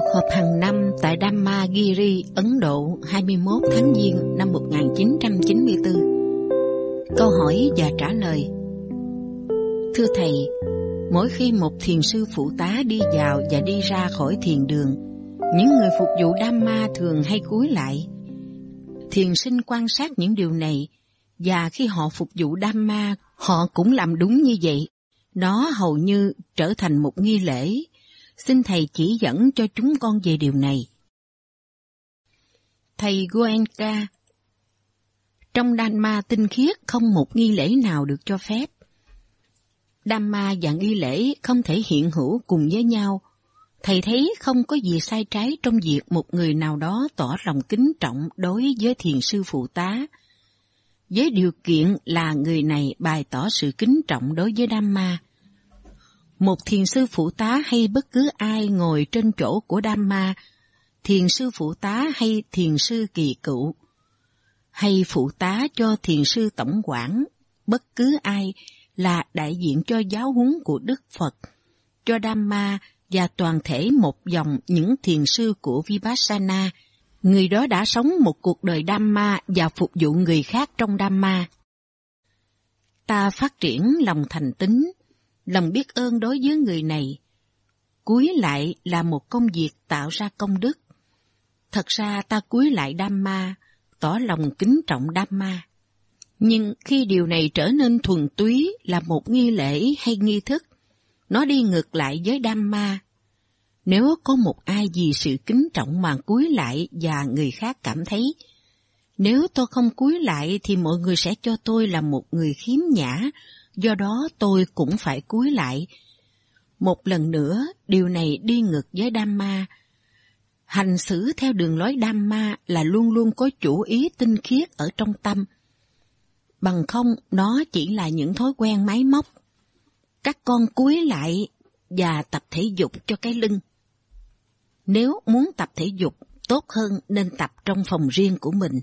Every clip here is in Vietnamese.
cuộc họp hàng năm tại Dhammagiri, Ấn Độ 21 tháng Giêng năm 1994. Câu hỏi và trả lời Thưa Thầy, mỗi khi một thiền sư phụ tá đi vào và đi ra khỏi thiền đường, những người phục vụ Dhamma thường hay cúi lại. Thiền sinh quan sát những điều này, và khi họ phục vụ Dhamma, họ cũng làm đúng như vậy. Nó hầu như trở thành một nghi lễ xin thầy chỉ dẫn cho chúng con về điều này. Thầy Goenka Trong Đan Ma tinh khiết không một nghi lễ nào được cho phép. Đan Ma và nghi lễ không thể hiện hữu cùng với nhau. Thầy thấy không có gì sai trái trong việc một người nào đó tỏ lòng kính trọng đối với thiền sư phụ tá, với điều kiện là người này bày tỏ sự kính trọng đối với Đam Ma một thiền sư phụ tá hay bất cứ ai ngồi trên chỗ của Dhamma, thiền sư phụ tá hay thiền sư kỳ cựu, hay phụ tá cho thiền sư tổng quản, bất cứ ai là đại diện cho giáo huấn của Đức Phật, cho Dhamma và toàn thể một dòng những thiền sư của Vipassana, người đó đã sống một cuộc đời Dhamma và phục vụ người khác trong Dhamma. Ta phát triển lòng thành tính, lòng biết ơn đối với người này. Cúi lại là một công việc tạo ra công đức. Thật ra ta cúi lại đam ma, tỏ lòng kính trọng đam ma. Nhưng khi điều này trở nên thuần túy là một nghi lễ hay nghi thức, nó đi ngược lại với đam ma. Nếu có một ai vì sự kính trọng mà cúi lại và người khác cảm thấy, nếu tôi không cúi lại thì mọi người sẽ cho tôi là một người khiếm nhã, do đó tôi cũng phải cúi lại. Một lần nữa, điều này đi ngược với Dhamma. Hành xử theo đường lối Dhamma là luôn luôn có chủ ý tinh khiết ở trong tâm. Bằng không, nó chỉ là những thói quen máy móc. Các con cúi lại và tập thể dục cho cái lưng. Nếu muốn tập thể dục, tốt hơn nên tập trong phòng riêng của mình.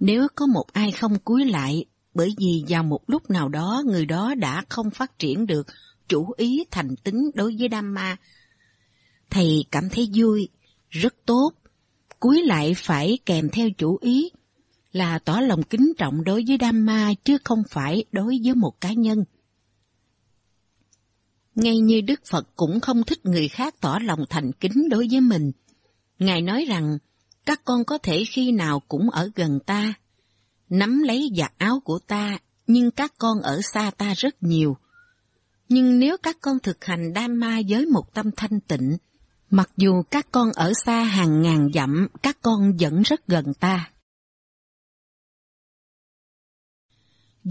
Nếu có một ai không cúi lại bởi vì vào một lúc nào đó người đó đã không phát triển được chủ ý thành tính đối với đam ma. Thầy cảm thấy vui, rất tốt, cuối lại phải kèm theo chủ ý là tỏ lòng kính trọng đối với đam ma chứ không phải đối với một cá nhân. Ngay như Đức Phật cũng không thích người khác tỏ lòng thành kính đối với mình. Ngài nói rằng, các con có thể khi nào cũng ở gần ta, nắm lấy giặt áo của ta, nhưng các con ở xa ta rất nhiều. Nhưng nếu các con thực hành Dhamma với một tâm thanh tịnh, mặc dù các con ở xa hàng ngàn dặm, các con vẫn rất gần ta.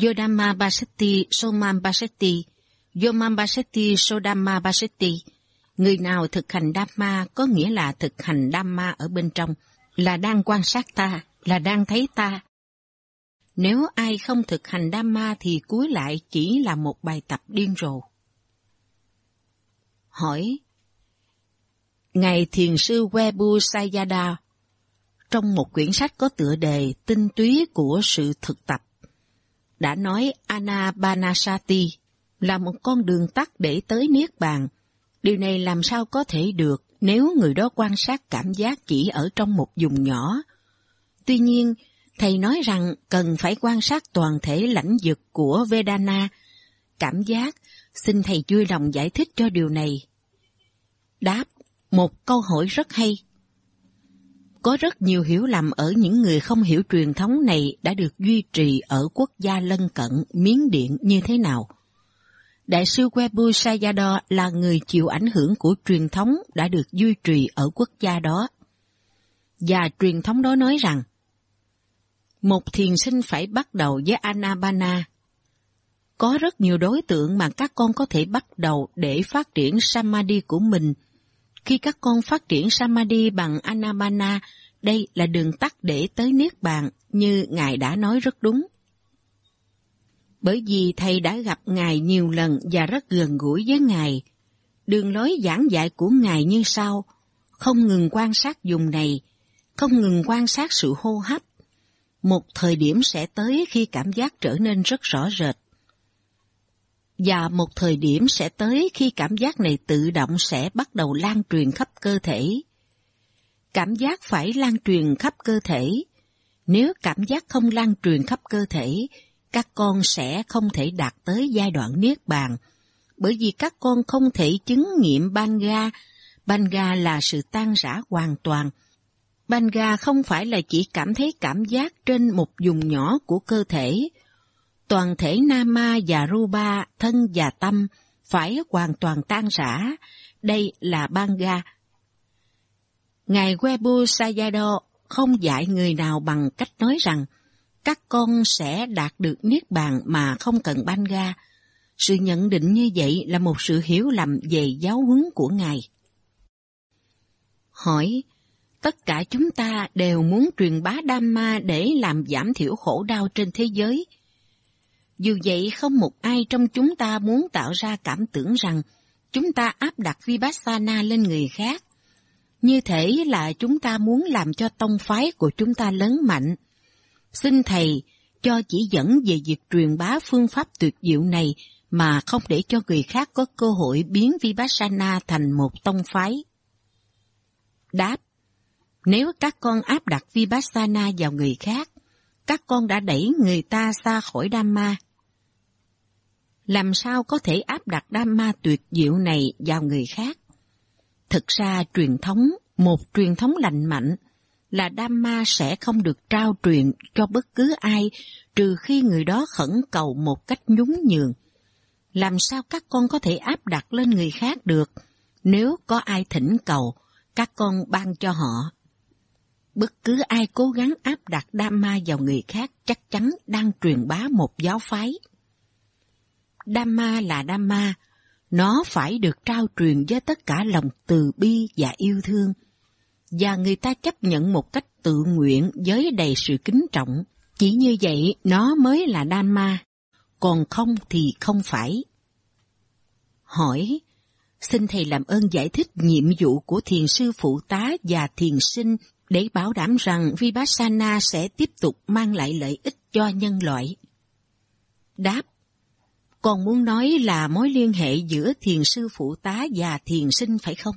Yodama Basetti Somam Basetti Yomam Basetti Sodama Basetti Người nào thực hành Dhamma có nghĩa là thực hành Dhamma ở bên trong, là đang quan sát ta, là đang thấy ta, nếu ai không thực hành Dhamma thì cuối lại chỉ là một bài tập điên rồ. Hỏi Ngài Thiền sư Webu Sayada trong một quyển sách có tựa đề Tinh túy của sự thực tập đã nói Anapanasati là một con đường tắt để tới Niết Bàn. Điều này làm sao có thể được nếu người đó quan sát cảm giác chỉ ở trong một vùng nhỏ. Tuy nhiên, Thầy nói rằng cần phải quan sát toàn thể lãnh vực của Vedana. Cảm giác, xin thầy vui lòng giải thích cho điều này. Đáp, một câu hỏi rất hay. Có rất nhiều hiểu lầm ở những người không hiểu truyền thống này đã được duy trì ở quốc gia lân cận Miến Điện như thế nào. Đại sư Webu Sayadaw là người chịu ảnh hưởng của truyền thống đã được duy trì ở quốc gia đó. Và truyền thống đó nói rằng, một thiền sinh phải bắt đầu với anabana Có rất nhiều đối tượng mà các con có thể bắt đầu để phát triển Samadhi của mình. Khi các con phát triển Samadhi bằng anabana đây là đường tắt để tới Niết Bàn như Ngài đã nói rất đúng. Bởi vì Thầy đã gặp Ngài nhiều lần và rất gần gũi với Ngài. Đường lối giảng dạy của Ngài như sau, không ngừng quan sát dùng này, không ngừng quan sát sự hô hấp, một thời điểm sẽ tới khi cảm giác trở nên rất rõ rệt. Và một thời điểm sẽ tới khi cảm giác này tự động sẽ bắt đầu lan truyền khắp cơ thể. Cảm giác phải lan truyền khắp cơ thể. Nếu cảm giác không lan truyền khắp cơ thể, các con sẽ không thể đạt tới giai đoạn niết bàn, bởi vì các con không thể chứng nghiệm ban ga. Ban ga là sự tan rã hoàn toàn Banga không phải là chỉ cảm thấy cảm giác trên một vùng nhỏ của cơ thể. Toàn thể Nama và Rupa, thân và tâm, phải hoàn toàn tan rã. Đây là Banga. Ngài Webu Sayado không dạy người nào bằng cách nói rằng các con sẽ đạt được niết bàn mà không cần Banga. Sự nhận định như vậy là một sự hiểu lầm về giáo huấn của Ngài. Hỏi, Tất cả chúng ta đều muốn truyền bá Dhamma để làm giảm thiểu khổ đau trên thế giới. Dù vậy, không một ai trong chúng ta muốn tạo ra cảm tưởng rằng chúng ta áp đặt Vipassana lên người khác. Như thể là chúng ta muốn làm cho tông phái của chúng ta lớn mạnh. Xin Thầy cho chỉ dẫn về việc truyền bá phương pháp tuyệt diệu này mà không để cho người khác có cơ hội biến Vipassana thành một tông phái. Đáp nếu các con áp đặt Vipassana vào người khác, các con đã đẩy người ta xa khỏi Dhamma. Làm sao có thể áp đặt Dhamma tuyệt diệu này vào người khác? Thực ra truyền thống, một truyền thống lành mạnh là Dhamma sẽ không được trao truyền cho bất cứ ai trừ khi người đó khẩn cầu một cách nhún nhường. Làm sao các con có thể áp đặt lên người khác được nếu có ai thỉnh cầu, các con ban cho họ Bất cứ ai cố gắng áp đặt đam ma vào người khác chắc chắn đang truyền bá một giáo phái. Đam ma là đam ma, nó phải được trao truyền với tất cả lòng từ bi và yêu thương, và người ta chấp nhận một cách tự nguyện với đầy sự kính trọng. Chỉ như vậy nó mới là đam ma, còn không thì không phải. Hỏi, xin Thầy làm ơn giải thích nhiệm vụ của thiền sư phụ tá và thiền sinh để bảo đảm rằng Vipassana sẽ tiếp tục mang lại lợi ích cho nhân loại. Đáp Còn muốn nói là mối liên hệ giữa thiền sư phụ tá và thiền sinh phải không?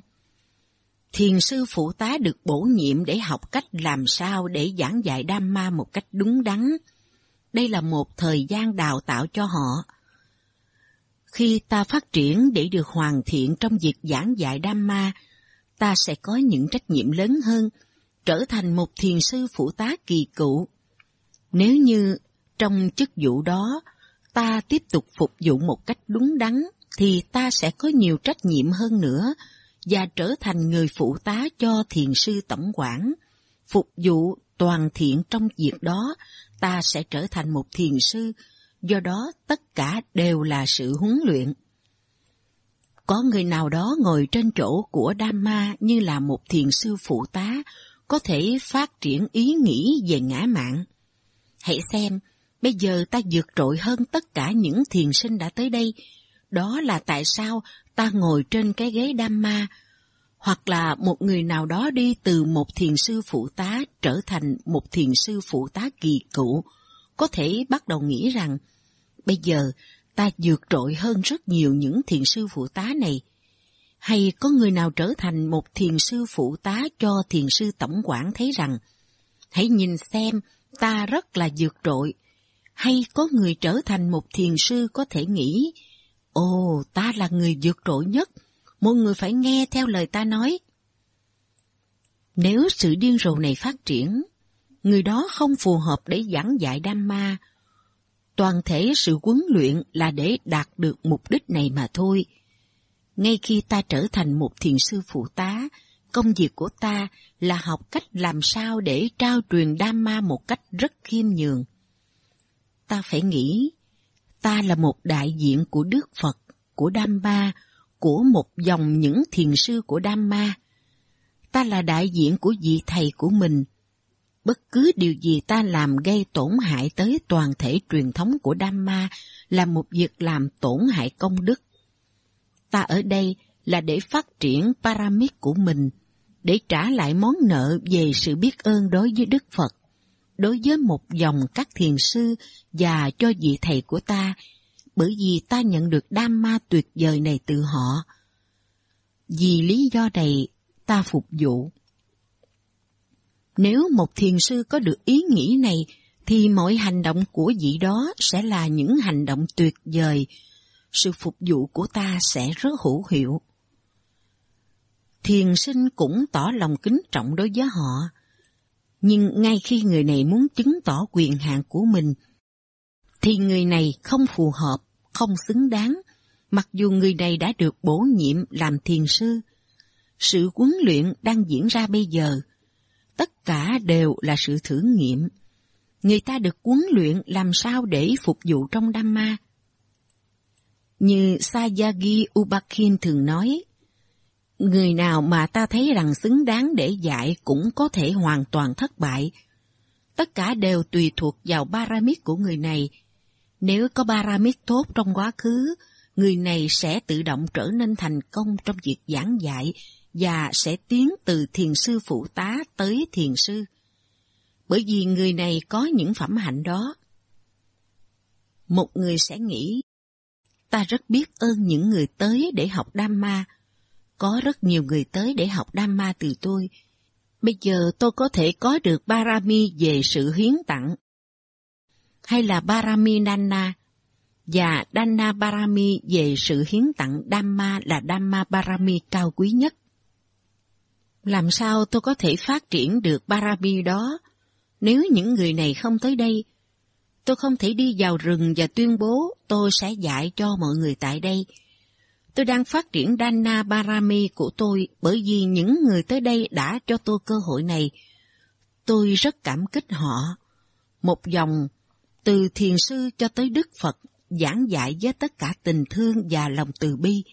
Thiền sư phụ tá được bổ nhiệm để học cách làm sao để giảng dạy Đam Ma một cách đúng đắn. Đây là một thời gian đào tạo cho họ. Khi ta phát triển để được hoàn thiện trong việc giảng dạy Đam Ma, ta sẽ có những trách nhiệm lớn hơn – trở thành một thiền sư phụ tá kỳ cựu. Nếu như trong chức vụ đó ta tiếp tục phục vụ một cách đúng đắn thì ta sẽ có nhiều trách nhiệm hơn nữa và trở thành người phụ tá cho thiền sư tổng quản. Phục vụ toàn thiện trong việc đó, ta sẽ trở thành một thiền sư, do đó tất cả đều là sự huấn luyện. Có người nào đó ngồi trên chỗ của Dhamma như là một thiền sư phụ tá, có thể phát triển ý nghĩ về ngã mạng. Hãy xem, bây giờ ta vượt trội hơn tất cả những thiền sinh đã tới đây. Đó là tại sao ta ngồi trên cái ghế đam ma, hoặc là một người nào đó đi từ một thiền sư phụ tá trở thành một thiền sư phụ tá kỳ cựu, có thể bắt đầu nghĩ rằng, bây giờ ta vượt trội hơn rất nhiều những thiền sư phụ tá này hay có người nào trở thành một thiền sư phụ tá cho thiền sư tổng quản thấy rằng hãy nhìn xem ta rất là dược trội hay có người trở thành một thiền sư có thể nghĩ ồ ta là người dược trội nhất mọi người phải nghe theo lời ta nói nếu sự điên rồ này phát triển người đó không phù hợp để giảng dạy đam ma toàn thể sự huấn luyện là để đạt được mục đích này mà thôi ngay khi ta trở thành một thiền sư phụ tá, công việc của ta là học cách làm sao để trao truyền Dhamma một cách rất khiêm nhường. Ta phải nghĩ, ta là một đại diện của Đức Phật, của Dhamma, của một dòng những thiền sư của Dhamma. Ta là đại diện của vị thầy của mình. Bất cứ điều gì ta làm gây tổn hại tới toàn thể truyền thống của Dhamma là một việc làm tổn hại công đức ta ở đây là để phát triển paramit của mình, để trả lại món nợ về sự biết ơn đối với Đức Phật, đối với một dòng các thiền sư và cho vị thầy của ta, bởi vì ta nhận được đam ma tuyệt vời này từ họ. Vì lý do này, ta phục vụ. Nếu một thiền sư có được ý nghĩ này, thì mọi hành động của vị đó sẽ là những hành động tuyệt vời, sự phục vụ của ta sẽ rất hữu hiệu. Thiền sinh cũng tỏ lòng kính trọng đối với họ, nhưng ngay khi người này muốn chứng tỏ quyền hạn của mình, thì người này không phù hợp, không xứng đáng, mặc dù người này đã được bổ nhiệm làm thiền sư. Sự huấn luyện đang diễn ra bây giờ, tất cả đều là sự thử nghiệm. Người ta được huấn luyện làm sao để phục vụ trong Đam Ma, như Sayagi Ubakin thường nói, người nào mà ta thấy rằng xứng đáng để dạy cũng có thể hoàn toàn thất bại. Tất cả đều tùy thuộc vào paramid của người này. Nếu có paramid tốt trong quá khứ, người này sẽ tự động trở nên thành công trong việc giảng dạy và sẽ tiến từ thiền sư phụ tá tới thiền sư. Bởi vì người này có những phẩm hạnh đó. Một người sẽ nghĩ Ta rất biết ơn những người tới để học Dhamma. Có rất nhiều người tới để học Dhamma từ tôi. Bây giờ tôi có thể có được Barami về sự hiến tặng. Hay là Barami Nana và Dana Barami về sự hiến tặng Dhamma là Dhamma Barami cao quý nhất. Làm sao tôi có thể phát triển được Barami đó nếu những người này không tới đây tôi không thể đi vào rừng và tuyên bố tôi sẽ dạy cho mọi người tại đây. Tôi đang phát triển Dana Barami của tôi bởi vì những người tới đây đã cho tôi cơ hội này. Tôi rất cảm kích họ. Một dòng, từ thiền sư cho tới Đức Phật, giảng dạy với tất cả tình thương và lòng từ bi.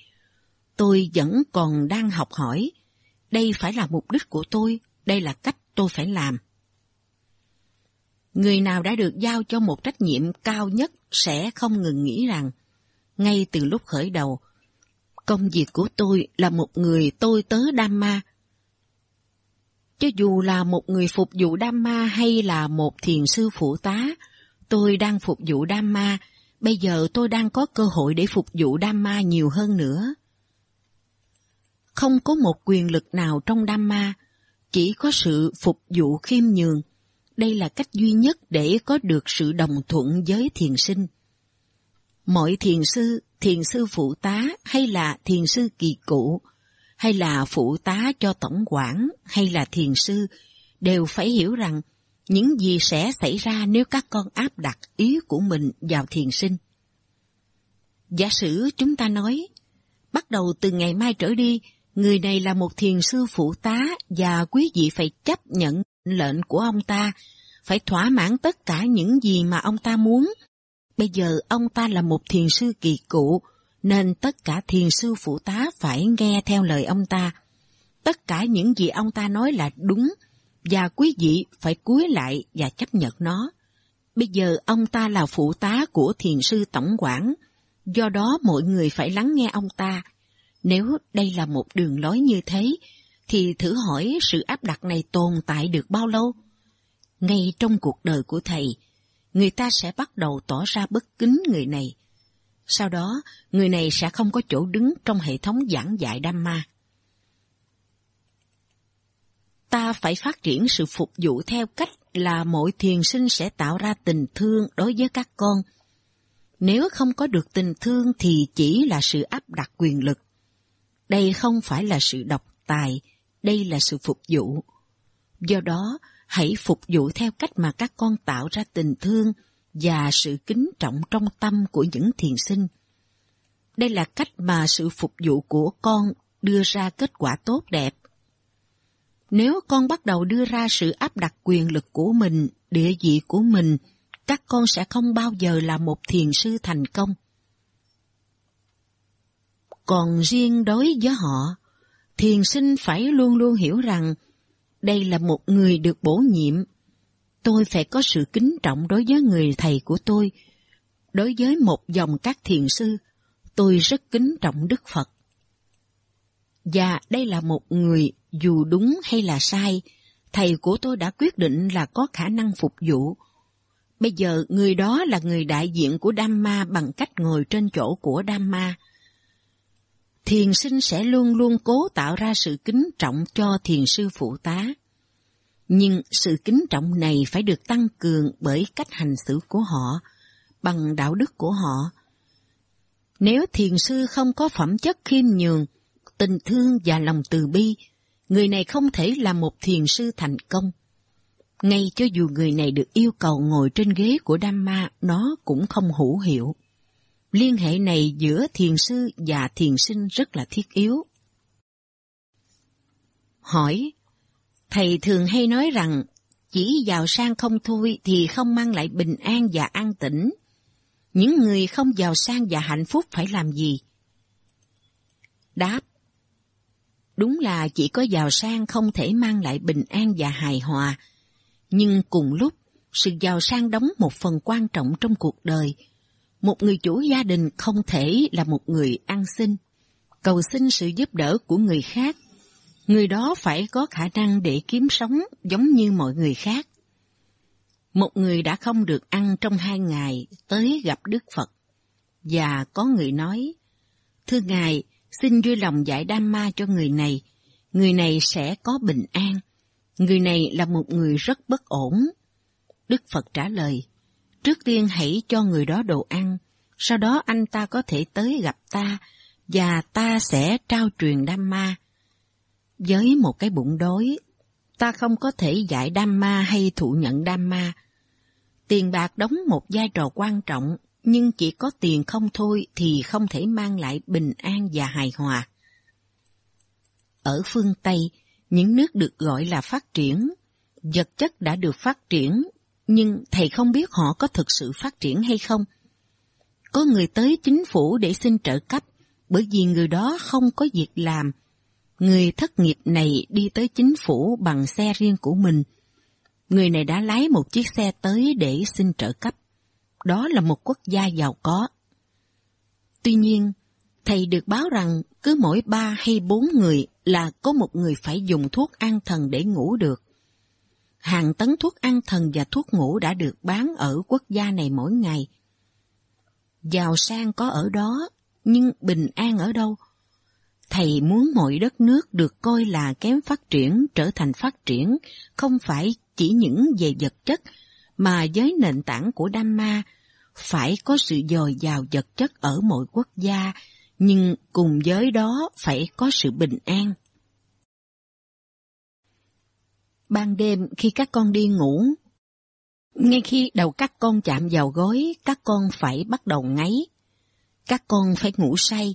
Tôi vẫn còn đang học hỏi. Đây phải là mục đích của tôi, đây là cách tôi phải làm. Người nào đã được giao cho một trách nhiệm cao nhất sẽ không ngừng nghĩ rằng, ngay từ lúc khởi đầu, công việc của tôi là một người tôi tớ đam ma. Cho dù là một người phục vụ đam ma hay là một thiền sư phụ tá, tôi đang phục vụ đam ma, bây giờ tôi đang có cơ hội để phục vụ đam ma nhiều hơn nữa. Không có một quyền lực nào trong đam ma, chỉ có sự phục vụ khiêm nhường. Đây là cách duy nhất để có được sự đồng thuận với thiền sinh. Mọi thiền sư, thiền sư phụ tá hay là thiền sư kỳ cụ, hay là phụ tá cho tổng quản hay là thiền sư đều phải hiểu rằng những gì sẽ xảy ra nếu các con áp đặt ý của mình vào thiền sinh. Giả sử chúng ta nói, bắt đầu từ ngày mai trở đi, người này là một thiền sư phụ tá và quý vị phải chấp nhận lệnh của ông ta, phải thỏa mãn tất cả những gì mà ông ta muốn. Bây giờ ông ta là một thiền sư kỳ cụ, nên tất cả thiền sư phụ tá phải nghe theo lời ông ta. Tất cả những gì ông ta nói là đúng, và quý vị phải cúi lại và chấp nhận nó. Bây giờ ông ta là phụ tá của thiền sư tổng quản, do đó mọi người phải lắng nghe ông ta. Nếu đây là một đường lối như thế, thì thử hỏi sự áp đặt này tồn tại được bao lâu? Ngay trong cuộc đời của thầy, người ta sẽ bắt đầu tỏ ra bất kính người này. Sau đó, người này sẽ không có chỗ đứng trong hệ thống giảng dạy Dhamma. Ta phải phát triển sự phục vụ theo cách là mỗi thiền sinh sẽ tạo ra tình thương đối với các con. Nếu không có được tình thương thì chỉ là sự áp đặt quyền lực. Đây không phải là sự độc tài, đây là sự phục vụ. Do đó, hãy phục vụ theo cách mà các con tạo ra tình thương và sự kính trọng trong tâm của những thiền sinh. Đây là cách mà sự phục vụ của con đưa ra kết quả tốt đẹp. Nếu con bắt đầu đưa ra sự áp đặt quyền lực của mình, địa vị của mình, các con sẽ không bao giờ là một thiền sư thành công. Còn riêng đối với họ, thiền sinh phải luôn luôn hiểu rằng đây là một người được bổ nhiệm. Tôi phải có sự kính trọng đối với người thầy của tôi. Đối với một dòng các thiền sư, tôi rất kính trọng Đức Phật. Và đây là một người dù đúng hay là sai, thầy của tôi đã quyết định là có khả năng phục vụ. Bây giờ người đó là người đại diện của Dhamma bằng cách ngồi trên chỗ của Dhamma. ma thiền sinh sẽ luôn luôn cố tạo ra sự kính trọng cho thiền sư phụ tá. Nhưng sự kính trọng này phải được tăng cường bởi cách hành xử của họ, bằng đạo đức của họ. Nếu thiền sư không có phẩm chất khiêm nhường, tình thương và lòng từ bi, người này không thể là một thiền sư thành công. Ngay cho dù người này được yêu cầu ngồi trên ghế của Dhamma, nó cũng không hữu hiệu liên hệ này giữa thiền sư và thiền sinh rất là thiết yếu. Hỏi, thầy thường hay nói rằng chỉ giàu sang không thôi thì không mang lại bình an và an tĩnh. Những người không giàu sang và hạnh phúc phải làm gì? Đáp Đúng là chỉ có giàu sang không thể mang lại bình an và hài hòa, nhưng cùng lúc sự giàu sang đóng một phần quan trọng trong cuộc đời – một người chủ gia đình không thể là một người ăn xin, cầu xin sự giúp đỡ của người khác. Người đó phải có khả năng để kiếm sống giống như mọi người khác. Một người đã không được ăn trong hai ngày tới gặp Đức Phật, và có người nói, Thưa Ngài, xin vui lòng giải đam ma cho người này, người này sẽ có bình an. Người này là một người rất bất ổn. Đức Phật trả lời, Trước tiên hãy cho người đó đồ ăn, sau đó anh ta có thể tới gặp ta và ta sẽ trao truyền đam ma Với một cái bụng đói, ta không có thể dạy ma hay thụ nhận đam ma Tiền bạc đóng một vai trò quan trọng, nhưng chỉ có tiền không thôi thì không thể mang lại bình an và hài hòa. Ở phương Tây, những nước được gọi là phát triển, vật chất đã được phát triển nhưng thầy không biết họ có thực sự phát triển hay không. Có người tới chính phủ để xin trợ cấp, bởi vì người đó không có việc làm. Người thất nghiệp này đi tới chính phủ bằng xe riêng của mình. Người này đã lái một chiếc xe tới để xin trợ cấp. Đó là một quốc gia giàu có. Tuy nhiên, thầy được báo rằng cứ mỗi ba hay bốn người là có một người phải dùng thuốc an thần để ngủ được hàng tấn thuốc ăn thần và thuốc ngủ đã được bán ở quốc gia này mỗi ngày. Giàu sang có ở đó, nhưng bình an ở đâu? Thầy muốn mọi đất nước được coi là kém phát triển trở thành phát triển, không phải chỉ những về vật chất, mà với nền tảng của Dhamma phải có sự dồi dào vật chất ở mọi quốc gia, nhưng cùng với đó phải có sự bình an ban đêm khi các con đi ngủ. Ngay khi đầu các con chạm vào gối, các con phải bắt đầu ngáy. Các con phải ngủ say.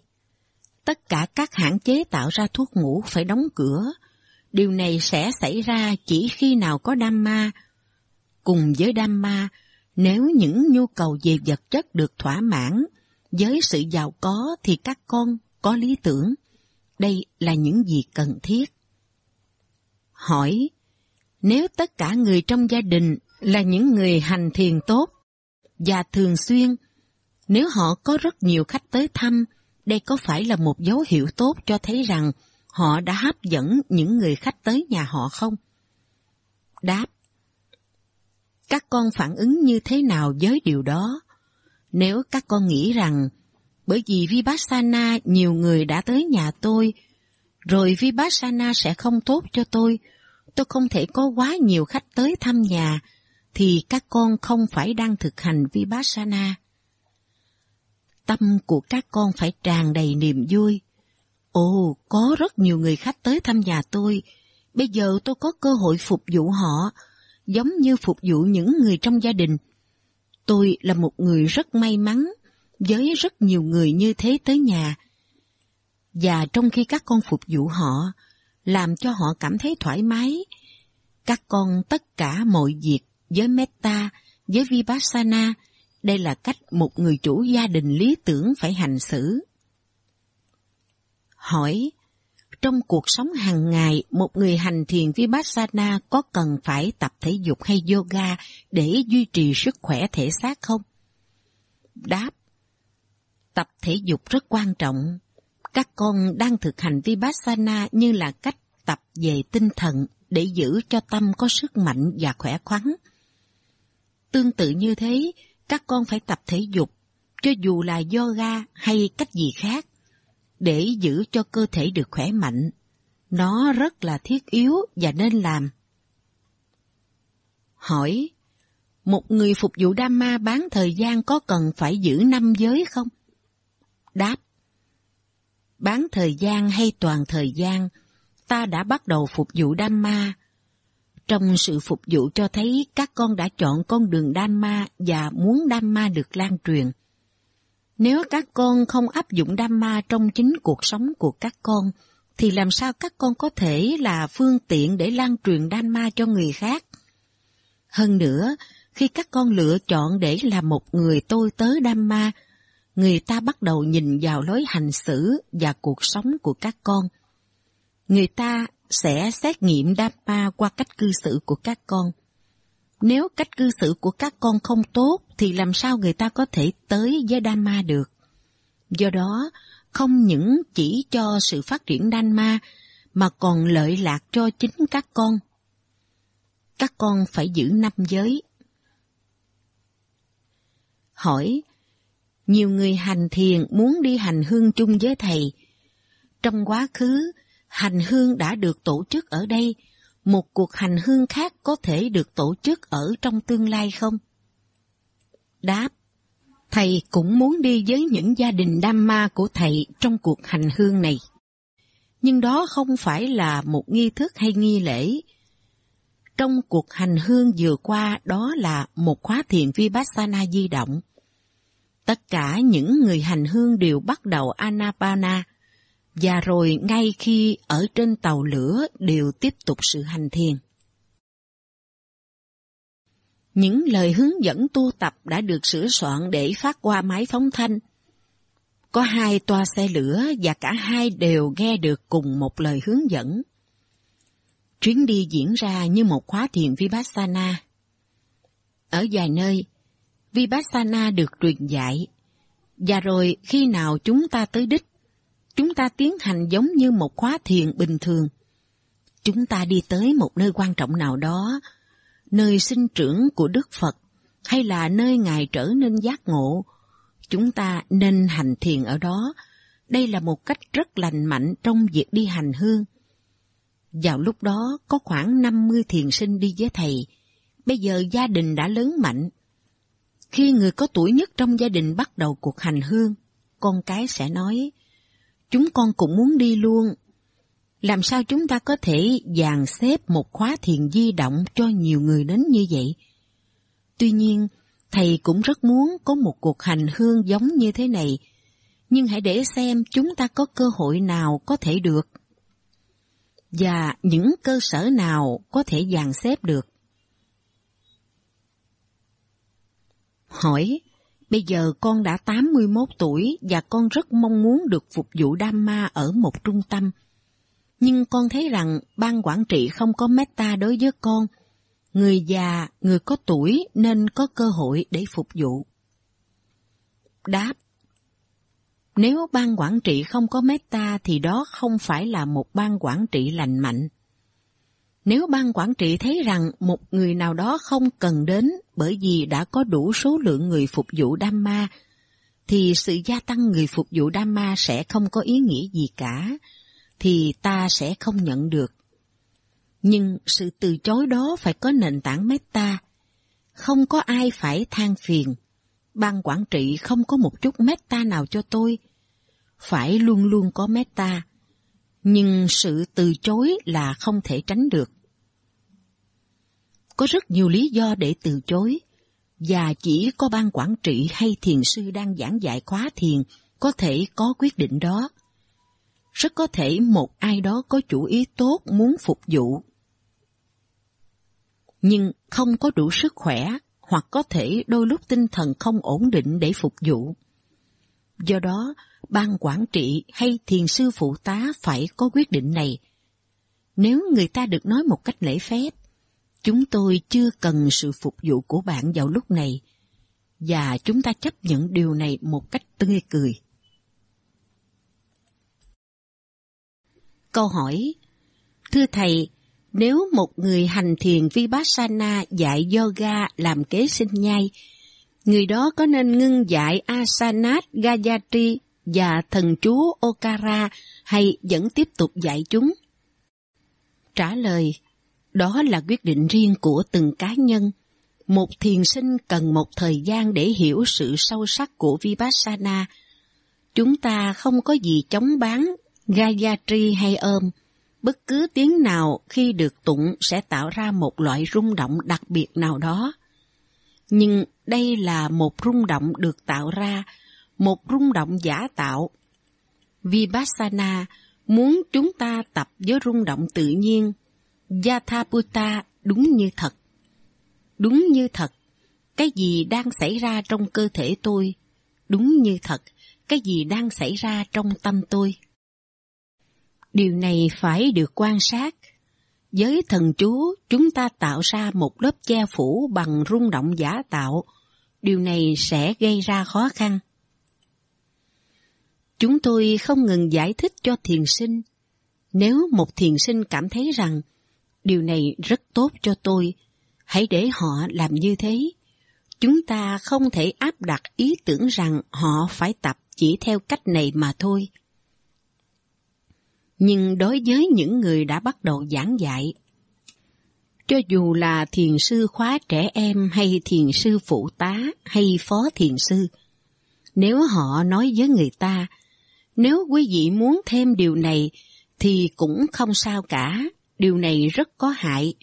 Tất cả các hạn chế tạo ra thuốc ngủ phải đóng cửa. Điều này sẽ xảy ra chỉ khi nào có đam ma. Cùng với đam ma, nếu những nhu cầu về vật chất được thỏa mãn, với sự giàu có thì các con có lý tưởng. Đây là những gì cần thiết. Hỏi nếu tất cả người trong gia đình là những người hành thiền tốt và thường xuyên, nếu họ có rất nhiều khách tới thăm, đây có phải là một dấu hiệu tốt cho thấy rằng họ đã hấp dẫn những người khách tới nhà họ không? Đáp Các con phản ứng như thế nào với điều đó? Nếu các con nghĩ rằng bởi vì Vipassana nhiều người đã tới nhà tôi, rồi Vipassana sẽ không tốt cho tôi, tôi không thể có quá nhiều khách tới thăm nhà, thì các con không phải đang thực hành Vipassana. Tâm của các con phải tràn đầy niềm vui. Ồ, có rất nhiều người khách tới thăm nhà tôi, bây giờ tôi có cơ hội phục vụ họ, giống như phục vụ những người trong gia đình. Tôi là một người rất may mắn, với rất nhiều người như thế tới nhà. Và trong khi các con phục vụ họ, làm cho họ cảm thấy thoải mái. Các con tất cả mọi việc với Metta, với Vipassana, đây là cách một người chủ gia đình lý tưởng phải hành xử. Hỏi, trong cuộc sống hàng ngày, một người hành thiền Vipassana có cần phải tập thể dục hay yoga để duy trì sức khỏe thể xác không? Đáp, tập thể dục rất quan trọng các con đang thực hành Vipassana như là cách tập về tinh thần để giữ cho tâm có sức mạnh và khỏe khoắn. Tương tự như thế, các con phải tập thể dục, cho dù là yoga hay cách gì khác, để giữ cho cơ thể được khỏe mạnh. Nó rất là thiết yếu và nên làm. Hỏi, một người phục vụ Dhamma bán thời gian có cần phải giữ năm giới không? Đáp, bán thời gian hay toàn thời gian, ta đã bắt đầu phục vụ Đam Ma. Trong sự phục vụ cho thấy các con đã chọn con đường Đam Ma và muốn Đam Ma được lan truyền. Nếu các con không áp dụng Đam Ma trong chính cuộc sống của các con, thì làm sao các con có thể là phương tiện để lan truyền Đam Ma cho người khác? Hơn nữa, khi các con lựa chọn để là một người tôi tớ Đam Ma, người ta bắt đầu nhìn vào lối hành xử và cuộc sống của các con. Người ta sẽ xét nghiệm ma qua cách cư xử của các con. Nếu cách cư xử của các con không tốt thì làm sao người ta có thể tới với ma được? Do đó, không những chỉ cho sự phát triển ma mà còn lợi lạc cho chính các con. Các con phải giữ năm giới. Hỏi, nhiều người hành thiền muốn đi hành hương chung với thầy. Trong quá khứ, hành hương đã được tổ chức ở đây, một cuộc hành hương khác có thể được tổ chức ở trong tương lai không? Đáp, thầy cũng muốn đi với những gia đình đam ma của thầy trong cuộc hành hương này. Nhưng đó không phải là một nghi thức hay nghi lễ. Trong cuộc hành hương vừa qua đó là một khóa thiền Vipassana di động Tất cả những người hành hương đều bắt đầu Anapana, và rồi ngay khi ở trên tàu lửa đều tiếp tục sự hành thiền. Những lời hướng dẫn tu tập đã được sửa soạn để phát qua máy phóng thanh. Có hai toa xe lửa và cả hai đều nghe được cùng một lời hướng dẫn. Chuyến đi diễn ra như một khóa thiền Vipassana. Ở vài nơi, Vipassana được truyền dạy. Và rồi khi nào chúng ta tới đích, chúng ta tiến hành giống như một khóa thiền bình thường. Chúng ta đi tới một nơi quan trọng nào đó, nơi sinh trưởng của Đức Phật hay là nơi Ngài trở nên giác ngộ, chúng ta nên hành thiền ở đó. Đây là một cách rất lành mạnh trong việc đi hành hương. Vào lúc đó có khoảng 50 thiền sinh đi với thầy. Bây giờ gia đình đã lớn mạnh, khi người có tuổi nhất trong gia đình bắt đầu cuộc hành hương, con cái sẽ nói, chúng con cũng muốn đi luôn. Làm sao chúng ta có thể dàn xếp một khóa thiền di động cho nhiều người đến như vậy? Tuy nhiên, thầy cũng rất muốn có một cuộc hành hương giống như thế này, nhưng hãy để xem chúng ta có cơ hội nào có thể được. Và những cơ sở nào có thể dàn xếp được. Hỏi, bây giờ con đã 81 tuổi và con rất mong muốn được phục vụ đam ma ở một trung tâm. Nhưng con thấy rằng ban quản trị không có meta đối với con. Người già, người có tuổi nên có cơ hội để phục vụ. Đáp Nếu ban quản trị không có meta thì đó không phải là một ban quản trị lành mạnh. Nếu ban quản trị thấy rằng một người nào đó không cần đến bởi vì đã có đủ số lượng người phục vụ đam ma, thì sự gia tăng người phục vụ đam ma sẽ không có ý nghĩa gì cả, thì ta sẽ không nhận được. Nhưng sự từ chối đó phải có nền tảng meta. Không có ai phải than phiền. Ban quản trị không có một chút meta nào cho tôi. Phải luôn luôn có meta nhưng sự từ chối là không thể tránh được. Có rất nhiều lý do để từ chối, và chỉ có ban quản trị hay thiền sư đang giảng dạy khóa thiền có thể có quyết định đó. Rất có thể một ai đó có chủ ý tốt muốn phục vụ. Nhưng không có đủ sức khỏe hoặc có thể đôi lúc tinh thần không ổn định để phục vụ. Do đó, ban quản trị hay thiền sư phụ tá phải có quyết định này. Nếu người ta được nói một cách lễ phép, chúng tôi chưa cần sự phục vụ của bạn vào lúc này, và chúng ta chấp nhận điều này một cách tươi cười. Câu hỏi Thưa Thầy, nếu một người hành thiền Vipassana dạy yoga làm kế sinh nhai, người đó có nên ngưng dạy asanat Gayatri và thần chúa Okara hay vẫn tiếp tục dạy chúng? Trả lời, đó là quyết định riêng của từng cá nhân. Một thiền sinh cần một thời gian để hiểu sự sâu sắc của Vipassana. Chúng ta không có gì chống bán, Gayatri hay ôm. Bất cứ tiếng nào khi được tụng sẽ tạo ra một loại rung động đặc biệt nào đó. Nhưng đây là một rung động được tạo ra một rung động giả tạo. Vipassana muốn chúng ta tập với rung động tự nhiên, Yathaputa đúng như thật. Đúng như thật, cái gì đang xảy ra trong cơ thể tôi, đúng như thật, cái gì đang xảy ra trong tâm tôi. Điều này phải được quan sát. Với thần chú, chúng ta tạo ra một lớp che phủ bằng rung động giả tạo. Điều này sẽ gây ra khó khăn. Chúng tôi không ngừng giải thích cho thiền sinh. Nếu một thiền sinh cảm thấy rằng điều này rất tốt cho tôi, hãy để họ làm như thế. Chúng ta không thể áp đặt ý tưởng rằng họ phải tập chỉ theo cách này mà thôi. Nhưng đối với những người đã bắt đầu giảng dạy, cho dù là thiền sư khóa trẻ em hay thiền sư phụ tá hay phó thiền sư, nếu họ nói với người ta nếu quý vị muốn thêm điều này thì cũng không sao cả, điều này rất có hại.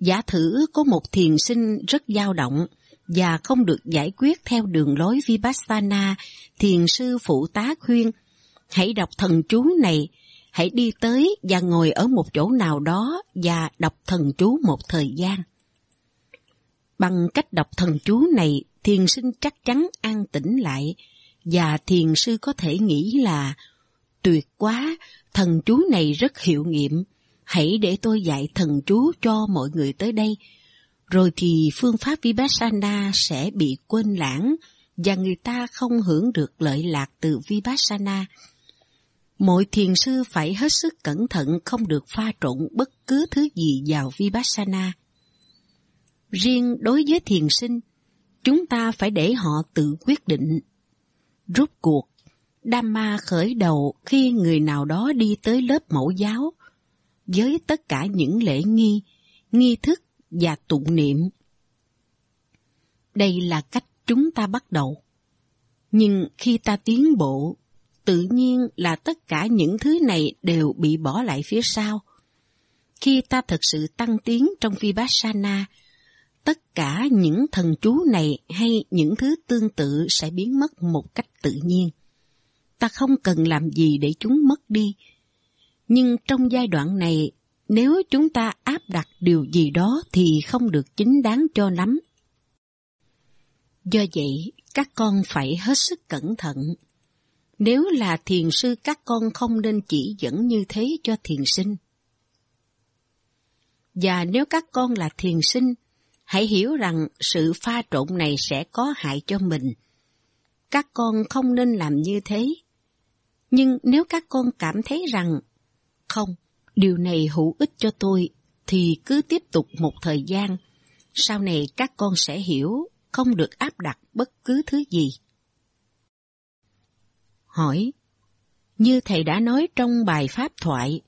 Giả thử có một thiền sinh rất dao động và không được giải quyết theo đường lối Vipassana, thiền sư phụ tá khuyên, hãy đọc thần chú này, hãy đi tới và ngồi ở một chỗ nào đó và đọc thần chú một thời gian. Bằng cách đọc thần chú này, thiền sinh chắc chắn an tĩnh lại, và thiền sư có thể nghĩ là tuyệt quá, thần chú này rất hiệu nghiệm, hãy để tôi dạy thần chú cho mọi người tới đây. Rồi thì phương pháp Vipassana sẽ bị quên lãng và người ta không hưởng được lợi lạc từ Vipassana. Mỗi thiền sư phải hết sức cẩn thận không được pha trộn bất cứ thứ gì vào Vipassana. Riêng đối với thiền sinh, chúng ta phải để họ tự quyết định Rút cuộc, đam ma khởi đầu khi người nào đó đi tới lớp mẫu giáo, với tất cả những lễ nghi, nghi thức và tụng niệm. Đây là cách chúng ta bắt đầu. Nhưng khi ta tiến bộ, tự nhiên là tất cả những thứ này đều bị bỏ lại phía sau. Khi ta thực sự tăng tiến trong Vipassana, tất cả những thần chú này hay những thứ tương tự sẽ biến mất một cách tự nhiên. Ta không cần làm gì để chúng mất đi. Nhưng trong giai đoạn này, nếu chúng ta áp đặt điều gì đó thì không được chính đáng cho lắm. Do vậy, các con phải hết sức cẩn thận. Nếu là thiền sư các con không nên chỉ dẫn như thế cho thiền sinh. Và nếu các con là thiền sinh, hãy hiểu rằng sự pha trộn này sẽ có hại cho mình. Các con không nên làm như thế. Nhưng nếu các con cảm thấy rằng, không, điều này hữu ích cho tôi, thì cứ tiếp tục một thời gian. Sau này các con sẽ hiểu, không được áp đặt bất cứ thứ gì. Hỏi, như thầy đã nói trong bài pháp thoại,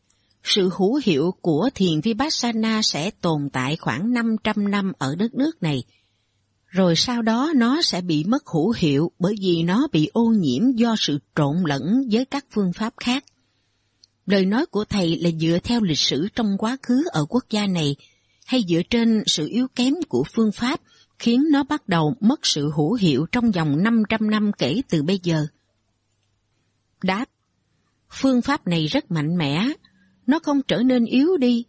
sự hữu hiệu của thiền Vipassana sẽ tồn tại khoảng 500 năm ở đất nước này. Rồi sau đó nó sẽ bị mất hữu hiệu bởi vì nó bị ô nhiễm do sự trộn lẫn với các phương pháp khác. Lời nói của thầy là dựa theo lịch sử trong quá khứ ở quốc gia này hay dựa trên sự yếu kém của phương pháp khiến nó bắt đầu mất sự hữu hiệu trong vòng 500 năm kể từ bây giờ. Đáp Phương pháp này rất mạnh mẽ, nó không trở nên yếu đi.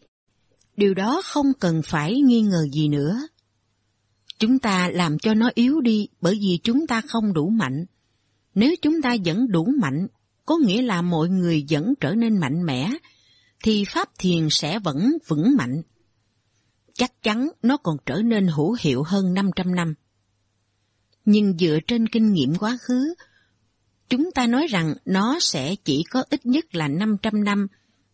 Điều đó không cần phải nghi ngờ gì nữa. Chúng ta làm cho nó yếu đi bởi vì chúng ta không đủ mạnh. Nếu chúng ta vẫn đủ mạnh, có nghĩa là mọi người vẫn trở nên mạnh mẽ, thì Pháp Thiền sẽ vẫn vững mạnh. Chắc chắn nó còn trở nên hữu hiệu hơn 500 năm. Nhưng dựa trên kinh nghiệm quá khứ, chúng ta nói rằng nó sẽ chỉ có ít nhất là 500 năm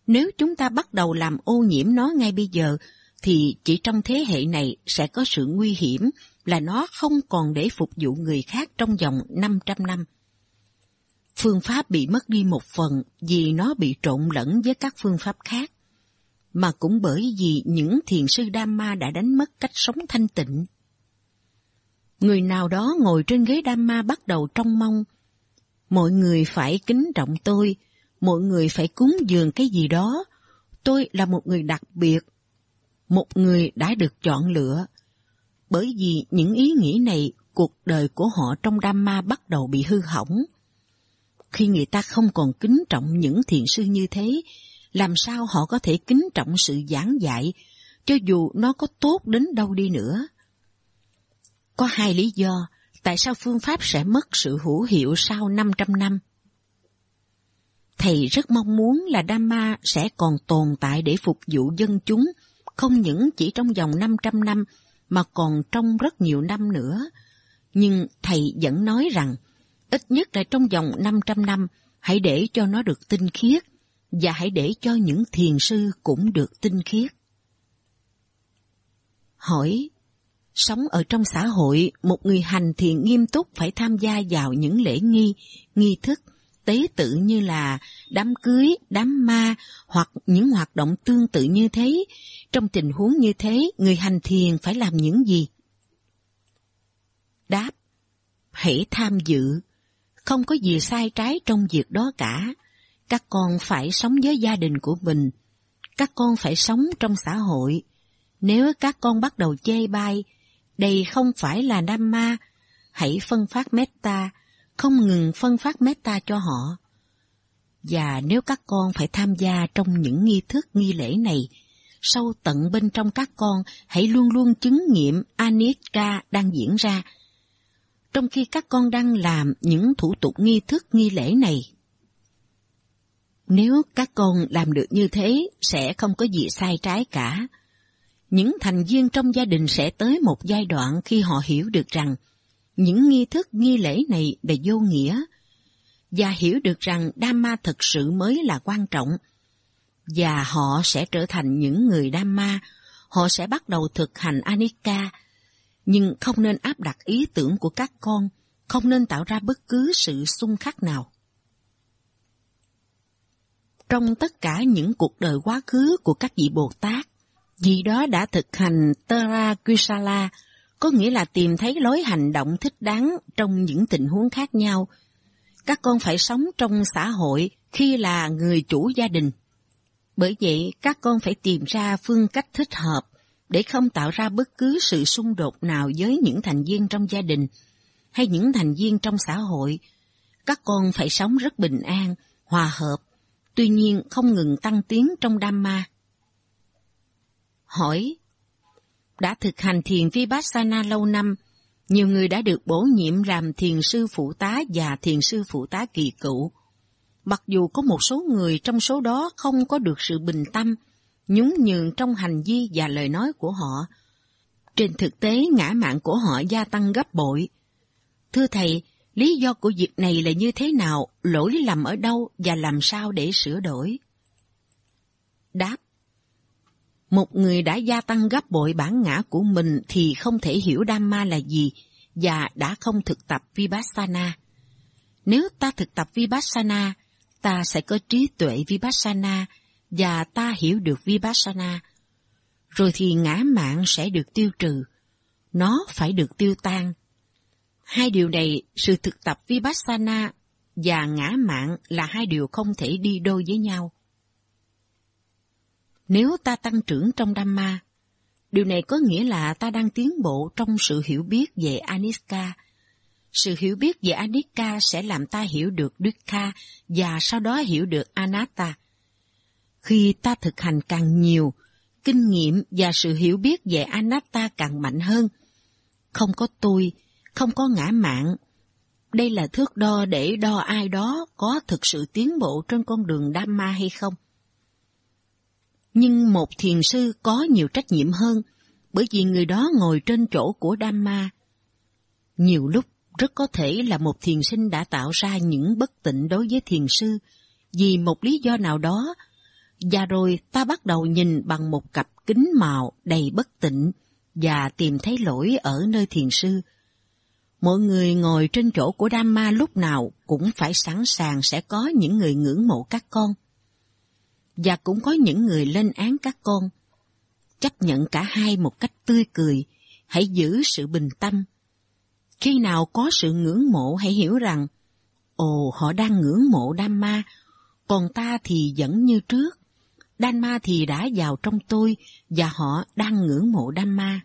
nếu chúng ta bắt đầu làm ô nhiễm nó ngay bây giờ, thì chỉ trong thế hệ này sẽ có sự nguy hiểm là nó không còn để phục vụ người khác trong vòng 500 năm. Phương pháp bị mất đi một phần vì nó bị trộn lẫn với các phương pháp khác, mà cũng bởi vì những thiền sư Đam Ma đã đánh mất cách sống thanh tịnh. Người nào đó ngồi trên ghế Đam Ma bắt đầu trong mong, mọi người phải kính trọng tôi, mọi người phải cúng dường cái gì đó. Tôi là một người đặc biệt, một người đã được chọn lựa. Bởi vì những ý nghĩ này, cuộc đời của họ trong đam ma bắt đầu bị hư hỏng. Khi người ta không còn kính trọng những thiền sư như thế, làm sao họ có thể kính trọng sự giảng dạy, cho dù nó có tốt đến đâu đi nữa? Có hai lý do tại sao phương pháp sẽ mất sự hữu hiệu sau 500 năm. Thầy rất mong muốn là Dhamma sẽ còn tồn tại để phục vụ dân chúng, không những chỉ trong vòng 500 năm mà còn trong rất nhiều năm nữa. Nhưng thầy vẫn nói rằng, ít nhất là trong vòng 500 năm, hãy để cho nó được tinh khiết và hãy để cho những thiền sư cũng được tinh khiết. Hỏi Sống ở trong xã hội, một người hành thiền nghiêm túc phải tham gia vào những lễ nghi, nghi thức, tế tự như là đám cưới, đám ma hoặc những hoạt động tương tự như thế. Trong tình huống như thế, người hành thiền phải làm những gì? Đáp, hãy tham dự. Không có gì sai trái trong việc đó cả. Các con phải sống với gia đình của mình. Các con phải sống trong xã hội. Nếu các con bắt đầu chê bai, đây không phải là nam ma, hãy phân phát metta, không ngừng phân phát meta cho họ. Và nếu các con phải tham gia trong những nghi thức nghi lễ này, sâu tận bên trong các con hãy luôn luôn chứng nghiệm anicca đang diễn ra, trong khi các con đang làm những thủ tục nghi thức nghi lễ này. Nếu các con làm được như thế, sẽ không có gì sai trái cả. Những thành viên trong gia đình sẽ tới một giai đoạn khi họ hiểu được rằng những nghi thức nghi lễ này là vô nghĩa và hiểu được rằng đam ma thực sự mới là quan trọng và họ sẽ trở thành những người đam ma họ sẽ bắt đầu thực hành anika nhưng không nên áp đặt ý tưởng của các con không nên tạo ra bất cứ sự xung khắc nào trong tất cả những cuộc đời quá khứ của các vị bồ tát vì đó đã thực hành tara kusala có nghĩa là tìm thấy lối hành động thích đáng trong những tình huống khác nhau. Các con phải sống trong xã hội khi là người chủ gia đình. Bởi vậy, các con phải tìm ra phương cách thích hợp để không tạo ra bất cứ sự xung đột nào với những thành viên trong gia đình hay những thành viên trong xã hội. Các con phải sống rất bình an, hòa hợp, tuy nhiên không ngừng tăng tiến trong đam ma. Hỏi đã thực hành thiền Vipassana lâu năm, nhiều người đã được bổ nhiệm làm thiền sư phụ tá và thiền sư phụ tá kỳ cựu. Mặc dù có một số người trong số đó không có được sự bình tâm, nhún nhường trong hành vi và lời nói của họ, trên thực tế ngã mạng của họ gia tăng gấp bội. Thưa Thầy, lý do của việc này là như thế nào, lỗi lầm ở đâu và làm sao để sửa đổi? Đáp một người đã gia tăng gấp bội bản ngã của mình thì không thể hiểu đam ma là gì và đã không thực tập Vipassana. Nếu ta thực tập Vipassana, ta sẽ có trí tuệ Vipassana và ta hiểu được Vipassana. Rồi thì ngã mạng sẽ được tiêu trừ. Nó phải được tiêu tan. Hai điều này, sự thực tập Vipassana và ngã mạng là hai điều không thể đi đôi với nhau. Nếu ta tăng trưởng trong Dhamma, điều này có nghĩa là ta đang tiến bộ trong sự hiểu biết về Aniska. Sự hiểu biết về Anicca sẽ làm ta hiểu được Dukkha và sau đó hiểu được Anatta. Khi ta thực hành càng nhiều, kinh nghiệm và sự hiểu biết về Anatta càng mạnh hơn. Không có tôi, không có ngã mạng. Đây là thước đo để đo ai đó có thực sự tiến bộ trên con đường Dhamma hay không nhưng một thiền sư có nhiều trách nhiệm hơn bởi vì người đó ngồi trên chỗ của Dhamma. Nhiều lúc rất có thể là một thiền sinh đã tạo ra những bất tịnh đối với thiền sư vì một lý do nào đó và rồi ta bắt đầu nhìn bằng một cặp kính màu đầy bất tịnh và tìm thấy lỗi ở nơi thiền sư. Mọi người ngồi trên chỗ của Dhamma lúc nào cũng phải sẵn sàng sẽ có những người ngưỡng mộ các con – và cũng có những người lên án các con. Chấp nhận cả hai một cách tươi cười, hãy giữ sự bình tâm. Khi nào có sự ngưỡng mộ hãy hiểu rằng, ồ họ đang ngưỡng mộ Đam Ma, còn ta thì vẫn như trước. Đan Ma thì đã vào trong tôi và họ đang ngưỡng mộ Đan Ma.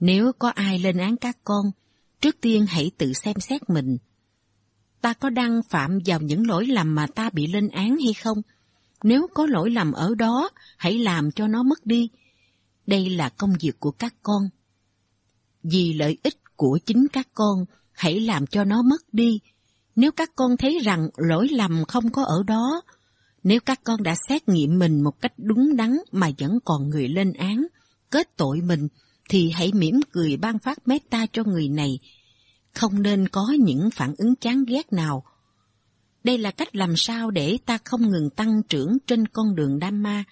Nếu có ai lên án các con, trước tiên hãy tự xem xét mình. Ta có đang phạm vào những lỗi lầm mà ta bị lên án hay không? Nếu có lỗi lầm ở đó, hãy làm cho nó mất đi. Đây là công việc của các con. Vì lợi ích của chính các con, hãy làm cho nó mất đi. Nếu các con thấy rằng lỗi lầm không có ở đó, nếu các con đã xét nghiệm mình một cách đúng đắn mà vẫn còn người lên án, kết tội mình, thì hãy mỉm cười ban phát meta cho người này. Không nên có những phản ứng chán ghét nào đây là cách làm sao để ta không ngừng tăng trưởng trên con đường đam ma.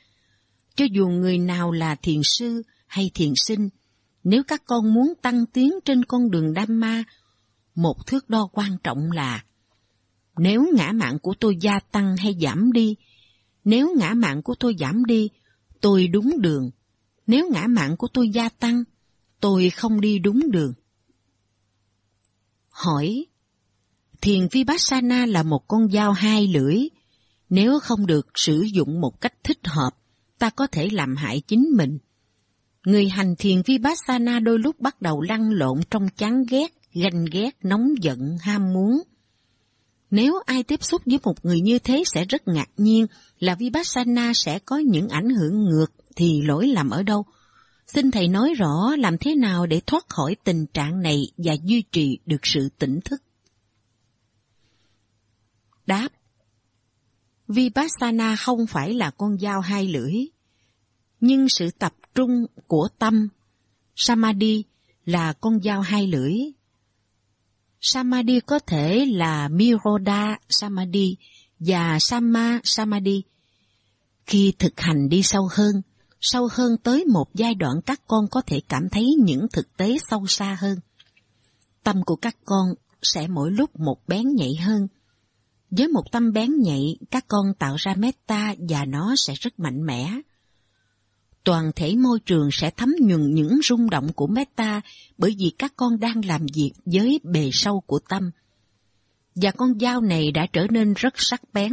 Cho dù người nào là thiền sư hay thiền sinh, nếu các con muốn tăng tiến trên con đường đam ma, một thước đo quan trọng là nếu ngã mạng của tôi gia tăng hay giảm đi, nếu ngã mạng của tôi giảm đi, tôi đúng đường. Nếu ngã mạng của tôi gia tăng, tôi không đi đúng đường. Hỏi, thiền Vipassana là một con dao hai lưỡi. Nếu không được sử dụng một cách thích hợp, ta có thể làm hại chính mình. Người hành thiền Vipassana đôi lúc bắt đầu lăn lộn trong chán ghét, ganh ghét, nóng giận, ham muốn. Nếu ai tiếp xúc với một người như thế sẽ rất ngạc nhiên là Vipassana sẽ có những ảnh hưởng ngược thì lỗi làm ở đâu. Xin Thầy nói rõ làm thế nào để thoát khỏi tình trạng này và duy trì được sự tỉnh thức đáp Vipassana không phải là con dao hai lưỡi, nhưng sự tập trung của tâm, Samadhi là con dao hai lưỡi. Samadhi có thể là Miroda Samadhi và Sama Samadhi. Khi thực hành đi sâu hơn, sâu hơn tới một giai đoạn các con có thể cảm thấy những thực tế sâu xa hơn. Tâm của các con sẽ mỗi lúc một bén nhạy hơn, với một tâm bén nhạy, các con tạo ra meta và nó sẽ rất mạnh mẽ. Toàn thể môi trường sẽ thấm nhuần những rung động của meta bởi vì các con đang làm việc với bề sâu của tâm. Và con dao này đã trở nên rất sắc bén.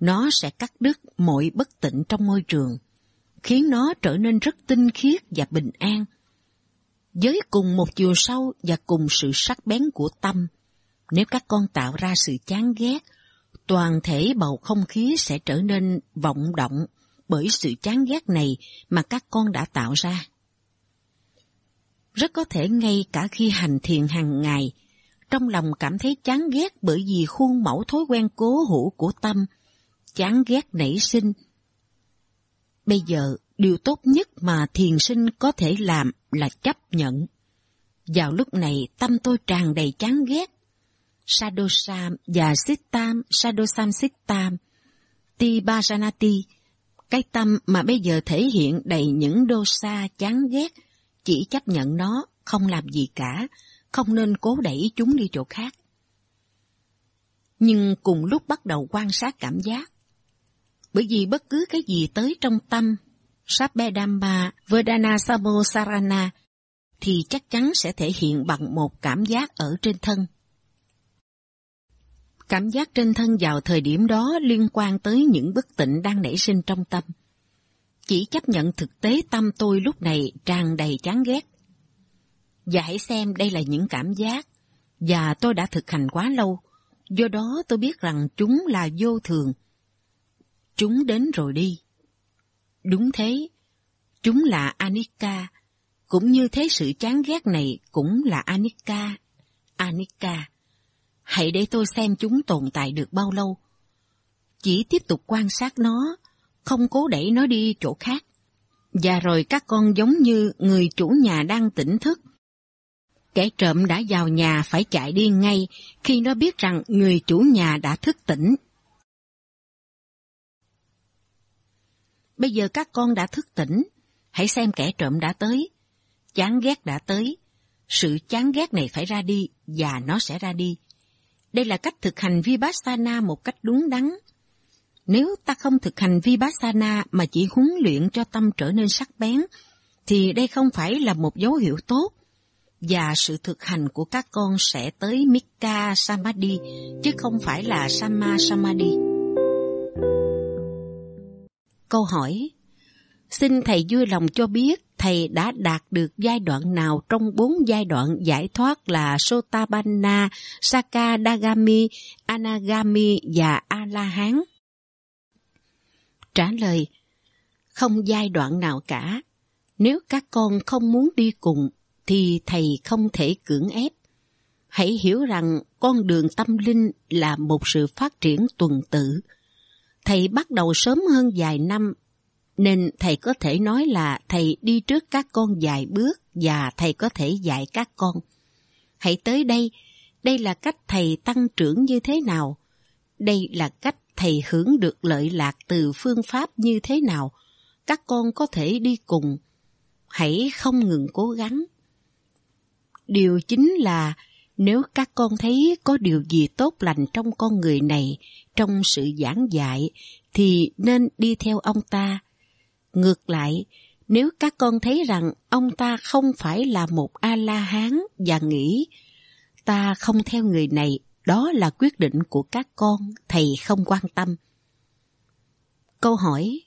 Nó sẽ cắt đứt mọi bất tịnh trong môi trường, khiến nó trở nên rất tinh khiết và bình an. Với cùng một chiều sâu và cùng sự sắc bén của tâm, nếu các con tạo ra sự chán ghét, toàn thể bầu không khí sẽ trở nên vọng động bởi sự chán ghét này mà các con đã tạo ra. Rất có thể ngay cả khi hành thiền hàng ngày, trong lòng cảm thấy chán ghét bởi vì khuôn mẫu thói quen cố hữu của tâm, chán ghét nảy sinh. Bây giờ, điều tốt nhất mà thiền sinh có thể làm là chấp nhận. Vào lúc này tâm tôi tràn đầy chán ghét, Sadosam và Sittam Sadosam Sittam, Tibajanati, cái tâm mà bây giờ thể hiện đầy những đô sa chán ghét, chỉ chấp nhận nó, không làm gì cả, không nên cố đẩy chúng đi chỗ khác. Nhưng cùng lúc bắt đầu quan sát cảm giác, bởi vì bất cứ cái gì tới trong tâm, Sabedamba, Vedana Samo Sarana, thì chắc chắn sẽ thể hiện bằng một cảm giác ở trên thân Cảm giác trên thân vào thời điểm đó liên quan tới những bất tịnh đang nảy sinh trong tâm. Chỉ chấp nhận thực tế tâm tôi lúc này tràn đầy chán ghét. Và hãy xem đây là những cảm giác, và tôi đã thực hành quá lâu, do đó tôi biết rằng chúng là vô thường. Chúng đến rồi đi. Đúng thế, chúng là Anika, cũng như thế sự chán ghét này cũng là Anika, Anika hãy để tôi xem chúng tồn tại được bao lâu. Chỉ tiếp tục quan sát nó, không cố đẩy nó đi chỗ khác. Và rồi các con giống như người chủ nhà đang tỉnh thức. Kẻ trộm đã vào nhà phải chạy đi ngay khi nó biết rằng người chủ nhà đã thức tỉnh. Bây giờ các con đã thức tỉnh, hãy xem kẻ trộm đã tới, chán ghét đã tới, sự chán ghét này phải ra đi và nó sẽ ra đi đây là cách thực hành Vipassana một cách đúng đắn. Nếu ta không thực hành Vipassana mà chỉ huấn luyện cho tâm trở nên sắc bén, thì đây không phải là một dấu hiệu tốt. Và sự thực hành của các con sẽ tới Mikka Samadhi, chứ không phải là Sama Samadhi. Câu hỏi Xin Thầy vui lòng cho biết thầy đã đạt được giai đoạn nào trong bốn giai đoạn giải thoát là Sotapanna, Sakadagami, Anagami và A-la-hán? Trả lời, không giai đoạn nào cả. Nếu các con không muốn đi cùng thì thầy không thể cưỡng ép. Hãy hiểu rằng con đường tâm linh là một sự phát triển tuần tự. Thầy bắt đầu sớm hơn vài năm nên thầy có thể nói là thầy đi trước các con vài bước và thầy có thể dạy các con. Hãy tới đây, đây là cách thầy tăng trưởng như thế nào? Đây là cách thầy hưởng được lợi lạc từ phương pháp như thế nào? Các con có thể đi cùng. Hãy không ngừng cố gắng. Điều chính là nếu các con thấy có điều gì tốt lành trong con người này, trong sự giảng dạy, thì nên đi theo ông ta Ngược lại, nếu các con thấy rằng ông ta không phải là một A-la-hán và nghĩ ta không theo người này, đó là quyết định của các con, thầy không quan tâm. Câu hỏi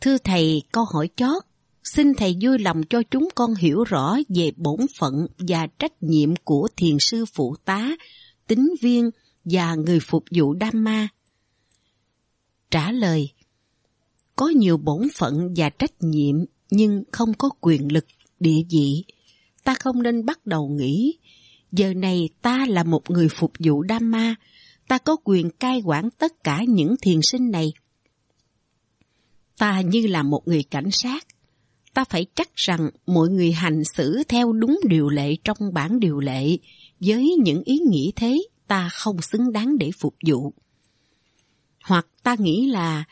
Thưa thầy, câu hỏi chót, xin thầy vui lòng cho chúng con hiểu rõ về bổn phận và trách nhiệm của thiền sư phụ tá, tính viên và người phục vụ Đam Ma. Trả lời có nhiều bổn phận và trách nhiệm nhưng không có quyền lực, địa vị. Ta không nên bắt đầu nghĩ, giờ này ta là một người phục vụ Dhamma, ta có quyền cai quản tất cả những thiền sinh này. Ta như là một người cảnh sát, ta phải chắc rằng mọi người hành xử theo đúng điều lệ trong bản điều lệ, với những ý nghĩ thế ta không xứng đáng để phục vụ. Hoặc ta nghĩ là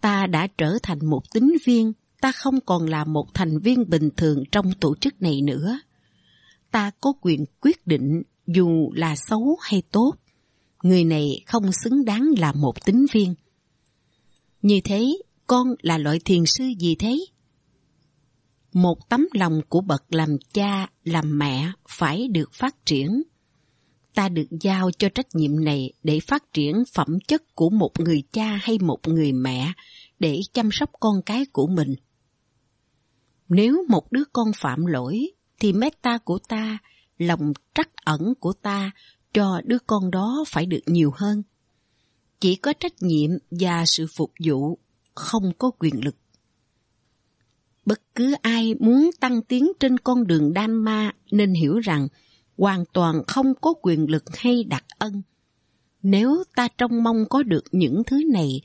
ta đã trở thành một tính viên, ta không còn là một thành viên bình thường trong tổ chức này nữa. Ta có quyền quyết định dù là xấu hay tốt, người này không xứng đáng là một tính viên. Như thế, con là loại thiền sư gì thế? Một tấm lòng của bậc làm cha, làm mẹ phải được phát triển ta được giao cho trách nhiệm này để phát triển phẩm chất của một người cha hay một người mẹ để chăm sóc con cái của mình. Nếu một đứa con phạm lỗi, thì meta của ta, lòng trắc ẩn của ta cho đứa con đó phải được nhiều hơn. Chỉ có trách nhiệm và sự phục vụ, không có quyền lực. Bất cứ ai muốn tăng tiến trên con đường đan ma nên hiểu rằng hoàn toàn không có quyền lực hay đặc ân. Nếu ta trông mong có được những thứ này,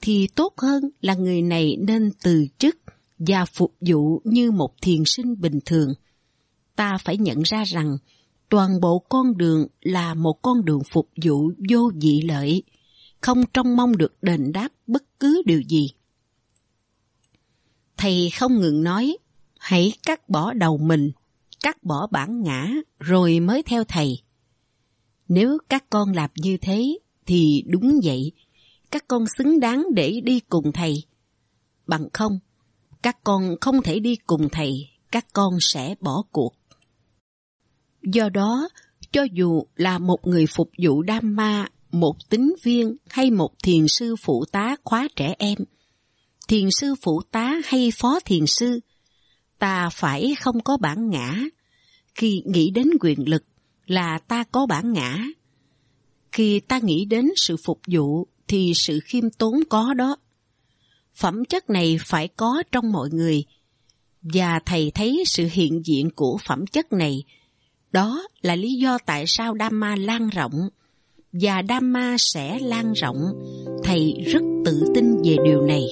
thì tốt hơn là người này nên từ chức và phục vụ như một thiền sinh bình thường. Ta phải nhận ra rằng, toàn bộ con đường là một con đường phục vụ vô dị lợi, không trông mong được đền đáp bất cứ điều gì. Thầy không ngừng nói, hãy cắt bỏ đầu mình cắt bỏ bản ngã rồi mới theo thầy. Nếu các con làm như thế thì đúng vậy, các con xứng đáng để đi cùng thầy. Bằng không, các con không thể đi cùng thầy, các con sẽ bỏ cuộc. Do đó, cho dù là một người phục vụ đam ma, một tính viên hay một thiền sư phụ tá khóa trẻ em, thiền sư phụ tá hay phó thiền sư, ta phải không có bản ngã. Khi nghĩ đến quyền lực là ta có bản ngã. Khi ta nghĩ đến sự phục vụ thì sự khiêm tốn có đó. Phẩm chất này phải có trong mọi người. Và thầy thấy sự hiện diện của phẩm chất này. Đó là lý do tại sao Dhamma lan rộng. Và Dhamma sẽ lan rộng. Thầy rất tự tin về điều này.